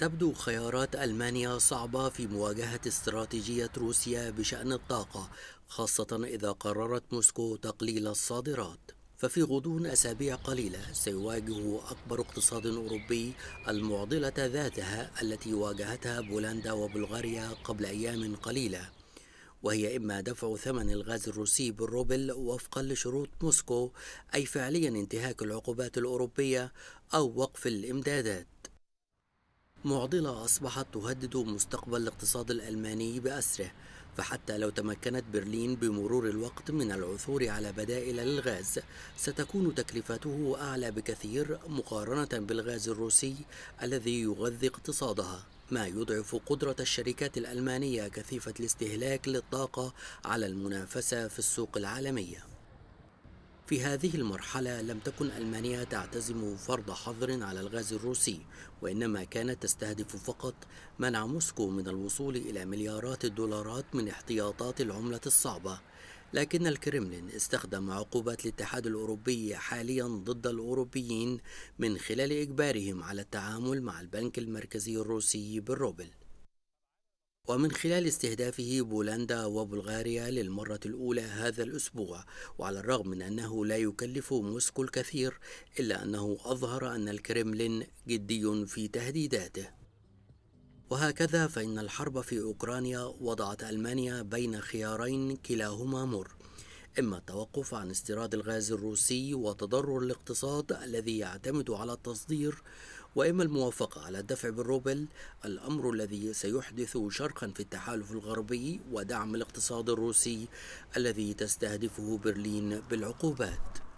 تبدو خيارات ألمانيا صعبة في مواجهة استراتيجية روسيا بشأن الطاقة خاصة إذا قررت موسكو تقليل الصادرات ففي غضون أسابيع قليلة سيواجه أكبر اقتصاد أوروبي المعضلة ذاتها التي واجهتها بولندا وبلغاريا قبل أيام قليلة وهي إما دفع ثمن الغاز الروسي بالروبل وفقا لشروط موسكو أي فعليا انتهاك العقوبات الأوروبية أو وقف الإمدادات معضلة أصبحت تهدد مستقبل الاقتصاد الألماني بأسره فحتى لو تمكنت برلين بمرور الوقت من العثور على بدائل للغاز ستكون تكلفته أعلى بكثير مقارنة بالغاز الروسي الذي يغذي اقتصادها ما يضعف قدرة الشركات الألمانية كثيفة الاستهلاك للطاقة على المنافسة في السوق العالمية في هذه المرحلة لم تكن ألمانيا تعتزم فرض حظر على الغاز الروسي وإنما كانت تستهدف فقط منع موسكو من الوصول إلى مليارات الدولارات من احتياطات العملة الصعبة لكن الكرملين استخدم عقوبات الاتحاد الأوروبي حاليا ضد الأوروبيين من خلال إجبارهم على التعامل مع البنك المركزي الروسي بالروبل ومن خلال استهدافه بولندا وبلغاريا للمرة الأولى هذا الأسبوع وعلى الرغم من أنه لا يكلف موسكو الكثير إلا أنه أظهر أن الكرملين جدي في تهديداته وهكذا فإن الحرب في أوكرانيا وضعت ألمانيا بين خيارين كلاهما مر إما التوقف عن استيراد الغاز الروسي وتضرر الاقتصاد الذي يعتمد على التصدير وإما الموافقة على الدفع بالروبل الأمر الذي سيحدث شرقا في التحالف الغربي ودعم الاقتصاد الروسي الذي تستهدفه برلين بالعقوبات